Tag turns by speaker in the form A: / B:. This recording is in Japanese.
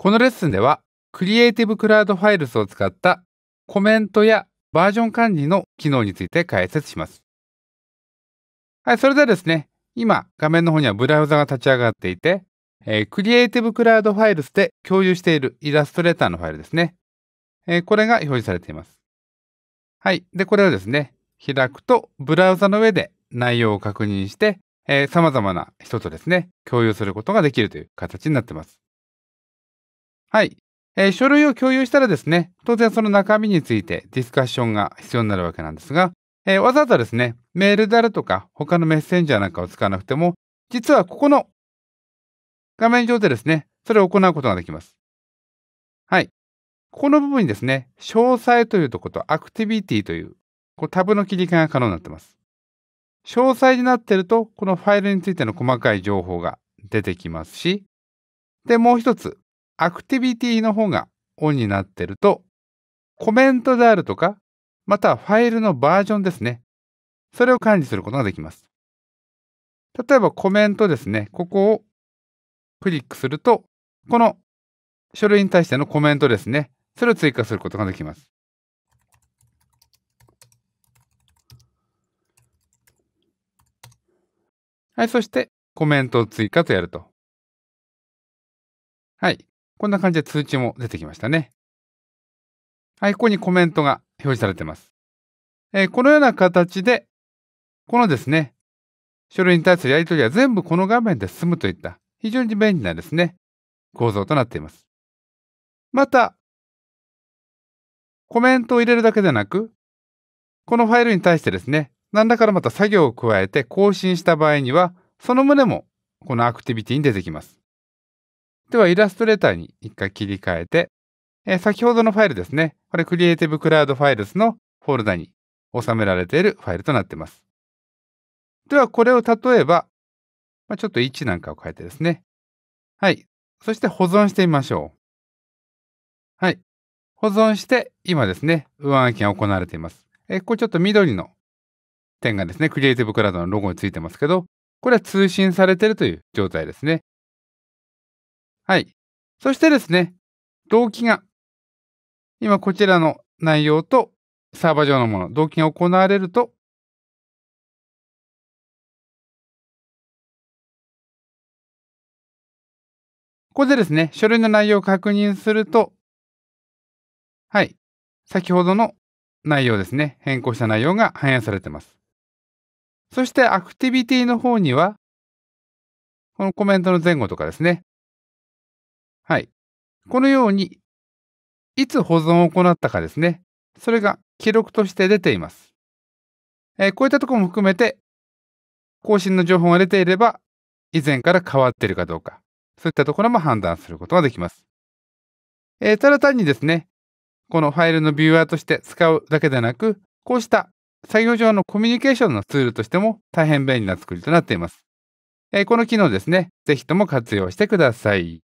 A: このレッスンでは、クリエイティブクラウドファイルスを使ったコメントやバージョン管理の機能について解説します。はい、それではですね、今画面の方にはブラウザが立ち上がっていて、えー、クリエイティブクラウドファイルスで共有しているイラストレーターのファイルですね。えー、これが表示されています。はい。で、これをですね、開くと、ブラウザの上で内容を確認して、えー、様々な人とですね、共有することができるという形になっています。はい。えー、書類を共有したらですね、当然その中身についてディスカッションが必要になるわけなんですが、えー、わざわざですね、メールであるとか、他のメッセンジャーなんかを使わなくても、実はここの画面上でですね、それを行うことができます。はい。ここの部分にですね、詳細というとことアクティビティというこうタブの切り替えが可能になってます。詳細になってると、このファイルについての細かい情報が出てきますし、で、もう一つ、アクティビティの方がオンになってると、コメントであるとか、またはファイルのバージョンですね。それを管理することができます。例えばコメントですね。ここをクリックすると、この書類に対してのコメントですね。それを追加することができます。はい、そしてコメントを追加とやると。はい、こんな感じで通知も出てきましたね。はい、ここにコメントが表示されてます。えー、このような形で、このですね、書類に対するやり取りは全部この画面で進むといった非常に便利なですね、構造となっています。また、コメントを入れるだけでなく、このファイルに対してですね、何らかのまた作業を加えて更新した場合には、その旨もこのアクティビティに出てきます。では、イラストレーターに一回切り替えて、えー、先ほどのファイルですね。これ、Creative Cloud Files のフォルダに収められているファイルとなっています。では、これを例えば、まあ、ちょっと位置なんかを変えてですね。はい。そして保存してみましょう。はい。保存して、今ですね、上案件が行われています。えー、ここちょっと緑の点がですね、Creative Cloud のロゴについてますけど、これは通
B: 信されているという状態ですね。はい。そしてですね、動機が、今こちらの内容とサーバー上のもの、動機が行われると、ここでですね、書類の内容を確認すると、はい、先ほどの内容ですね、変更した内容が反映されています。そして、アクティビティの方には、このコメントの前後とかですね、はい。このように、いつ保存を行ったかですね。それが記録として出て
A: います。えー、こういったところも含めて、更新の情報が出ていれば、以前から変わっているかどうか、そういったところも判断することができます。えー、ただ単にですね、このファイルのビューアーとして使うだけでなく、こうした作業上のコミュニケーションのツールとしても大変便利な作りとなっています。
B: えー、この機能ですね、ぜひとも活用してください。